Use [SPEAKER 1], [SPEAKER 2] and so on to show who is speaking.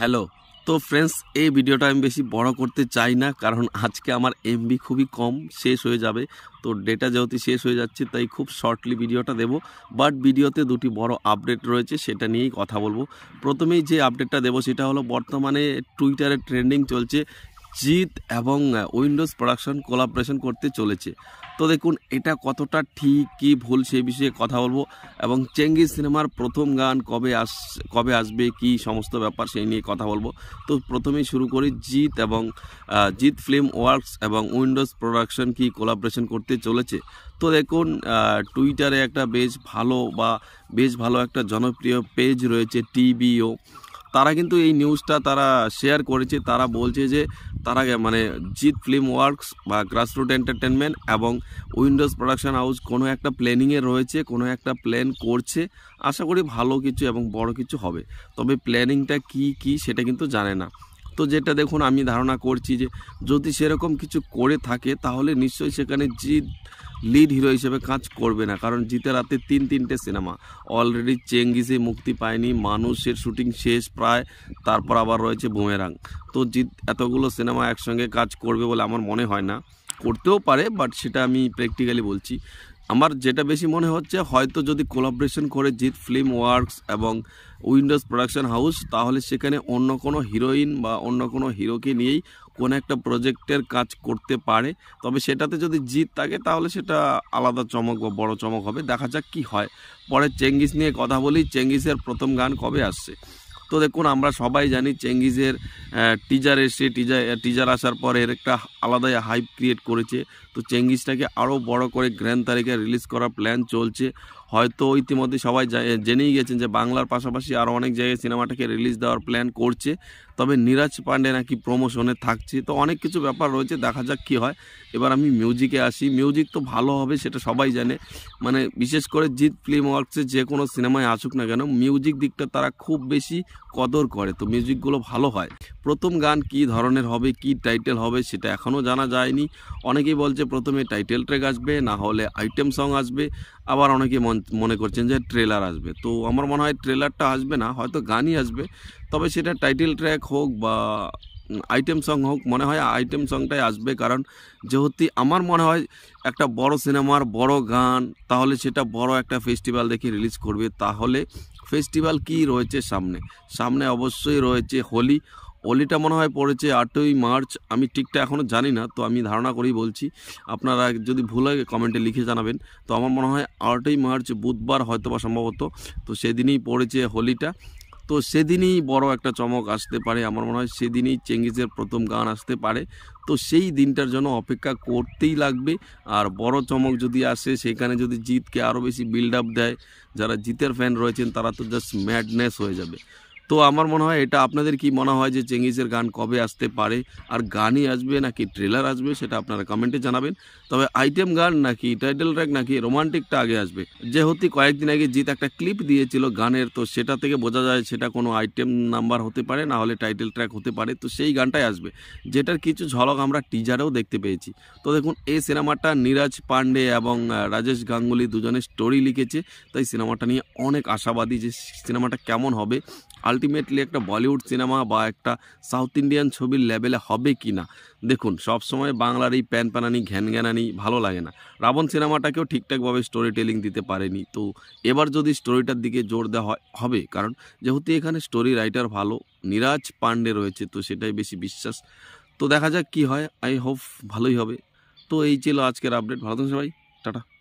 [SPEAKER 1] hello তো friends এই ভিডিওটা আমি বেশি বড় করতে চাই না কারণ আজকে আমার এমবি খুবই কম শেষ হয়ে যাবে তো ডেটা যেহেতু শেষ হয়ে যাচ্ছে তাই খুব শর্টলি ভিডিওটা দেব বাট ভিডিওতে দুটি বড় আপডেট রয়েছে সেটা নিয়েই কথা বলবো প্রথমেই যে আপডেটটা দেব সেটা হলো বর্তমানে টুইটারে ট্রেন্ডিং চলছে জিত এবং উইন্ডোজ প্রোডাকশন কোলাবরেশন করতে চলেছে তো দেখুন এটা কতটা ঠিক কি ভুল সে বিষয়ে কথা বলবো এবং চেঙ্গিজ সিনেমার প্রথম গান কবে আস কবে আসবে কি সমস্ত ব্যাপার সেই নিয়ে কথা বলবো তো প্রথমেই শুরু করি জিত এবং জিত ফিল্ম ওয়ার্কস এবং উইন্ডোজ প্রোডাকশন কি কোলাবরেশন করতে চলেছে তো দেখুন টুইটারে একটা বেশ ভালো বা বেশ ভালো একটা জনপ্রিয় পেজ রয়েছে টিবিও তারা কিন্তু এই নিউজটা তারা শেয়ার করেছে তারা বলছে যে তারা মানে জিৎ ফিল্ম ওয়ার্কস বা গ্রাসরুট এন্টারটেনমেন্ট এবং উইন্ডোজ প্রোডাকশন হাউস কোনো একটা প্ল্যানিংয়ে রয়েছে কোনো একটা প্ল্যান করছে আশা করি ভালো কিছু এবং বড় কিছু হবে তবে প্ল্যানিংটা কি কি সেটা কিন্তু জানে না তো যেটা দেখুন আমি ধারণা করছি যে যদি সেরকম কিছু করে থাকে তাহলে নিশ্চয়ই সেখানে জিৎ লিড হিরো হিসেবে কাজ করবে না কারণ জিতে রাতে তিন তিনটে সিনেমা অলরেডি চেঙ্গিসে মুক্তি পায়নি মানুষের শুটিং শেষ প্রায় তারপর আবার রয়েছে বুমেরাং তো জিৎ এতগুলো সিনেমা একসঙ্গে কাজ করবে বলে আমার মনে হয় না করতেও পারে বাট সেটা আমি প্র্যাকটিক্যালি বলছি আমার যেটা বেশি মনে হচ্ছে হয়তো যদি কোলাবরেশন করে জিৎ ফিল্ম ওয়ার্কস এবং উইন্ডোজ প্রোডাকশন হাউস তাহলে সেখানে অন্য কোনো হিরোইন বা অন্য কোনো হিরোকে নিয়েই কোনো একটা প্রজেক্টের কাজ করতে পারে তবে সেটাতে যদি জিৎ থাকে তাহলে সেটা আলাদা চমক বা বড় চমক হবে দেখা যাক কি হয় পরে চেঙ্গিস নিয়ে কথা বলি চেঙ্গিসের প্রথম গান কবে আসছে তো দেখুন আমরা সবাই জানি চেঙ্গিজের টিজার এসে টিজার টিজার আসার পর এর একটা আলাদাই হাইপ ক্রিয়েট করেছে তো চেঙ্গিজটাকে আরও বড় করে গ্র্যান্ড তারিখে রিলিজ করার প্ল্যান চলছে হয়তো ইতিমধ্যে সবাই জেনেই গেছেন যে বাংলার পাশাপাশি আরও অনেক জায়গায় সিনেমাটাকে রিলিজ দেওয়ার প্ল্যান করছে তবে নীরাজ পাণ্ডে নাকি প্রমোশনে থাকছে তো অনেক কিছু ব্যাপার রয়েছে দেখা যাক কী হয় এবার আমি মিউজিকে আসি মিউজিক তো ভালো হবে সেটা সবাই জানে মানে বিশেষ করে জিৎ ফিল্ম ওয়ার্কসে যে কোনো সিনেমায় আসুক না কেন মিউজিক দিকটা তারা খুব বেশি কদর করে তো মিউজিকগুলো ভালো হয় প্রথম গান কি ধরনের হবে কি টাইটেল হবে সেটা এখনও জানা যায়নি অনেকেই বলছে প্রথমে টাইটেল ট্র্যাক আসবে না হলে আইটেম সং আসবে আবার অনেকে মঞ্চ মনে করছেন যে ট্রেলার আসবে তো আমার মনে হয় ট্রেলারটা আসবে না হয়তো গানই আসবে তবে সেটা টাইটেল ট্র্যাক হোক বা আইটেম সং হোক মনে হয় আইটেম সংটাই আসবে কারণ যেহেতু আমার মনে হয় একটা বড় সিনেমার বড় গান তাহলে সেটা বড় একটা ফেস্টিভ্যাল দেখে রিলিজ করবে তাহলে ফেস্টিভ্যাল কি রয়েছে সামনে সামনে অবশ্যই রয়েছে হোলি অলিটা মনে হয় পড়েছে আটই মার্চ আমি ঠিকটা এখনও জানি না তো আমি ধারণা করেই বলছি আপনারা যদি ভুল হয় কমেন্টে লিখে জানাবেন তো আমার মনে হয় আটই মার্চ বুধবার হয়তো বা সম্ভবত তো সেদিনই পড়েছে হোলিটা তো সেদিনই বড় একটা চমক আসতে পারে আমার মনে হয় সেদিনই চেঙ্গিজের প্রথম গান আসতে পারে তো সেই দিনটার জন্য অপেক্ষা করতেই লাগবে আর বড় চমক যদি আসে সেখানে যদি জিতকে আরও বেশি বিল্ড আপ দেয় যারা জিতের ফ্যান রয়েছেন তারা তো জাস্ট ম্যাডনেস হয়ে যাবে তো আমার মনে হয় এটা আপনাদের কি মনে হয় যে চেঙ্গিজের গান কবে আসতে পারে আর গানই আসবে নাকি ট্রেলার আসবে সেটা আপনারা কমেন্টে জানাবেন তবে আইটেম গান নাকি টাইটেল ট্র্যাক নাকি রোমান্টিকটা আগে আসবে যেহেতু কয়েকদিন আগে জিত একটা ক্লিপ দিয়েছিল গানের তো সেটা থেকে বোঝা যায় সেটা কোনো আইটেম নাম্বার হতে পারে না হলে টাইটেল ট্র্যাক হতে পারে তো সেই গানটাই আসবে যেটার কিছু ঝলক আমরা টিজারেও দেখতে পেয়েছি তো দেখুন এই সিনেমাটা নীরাজ পাণ্ডে এবং রাজেশ গাঙ্গুলি দুজনে স্টোরি লিখেছে তাই সিনেমাটা নিয়ে অনেক আশাবাদী যে সিনেমাটা কেমন হবে আলটিমেটলি একটা বলিউড সিনেমা বা একটা সাউথ ইন্ডিয়ান ছবির লেভেলে হবে কি না দেখুন সবসময় বাংলার এই প্যান প্যানানি ঘ্যান ভালো লাগে না রাবণ সিনেমাটাকেও ঠিকঠাকভাবে স্টোরি টেলিং দিতে পারেনি তো এবার যদি স্টোরিটার দিকে জোর দেওয়া হবে কারণ যেহেতু এখানে স্টোরি রাইটার ভালো নিরাজ পাণ্ডে রয়েছে তো সেটাই বেশি বিশ্বাস তো দেখা যাক কি হয় আই হোপ ভালোই হবে তো এই ছিল আজকের আপডেট ভালো থাকুন সবাই টাটা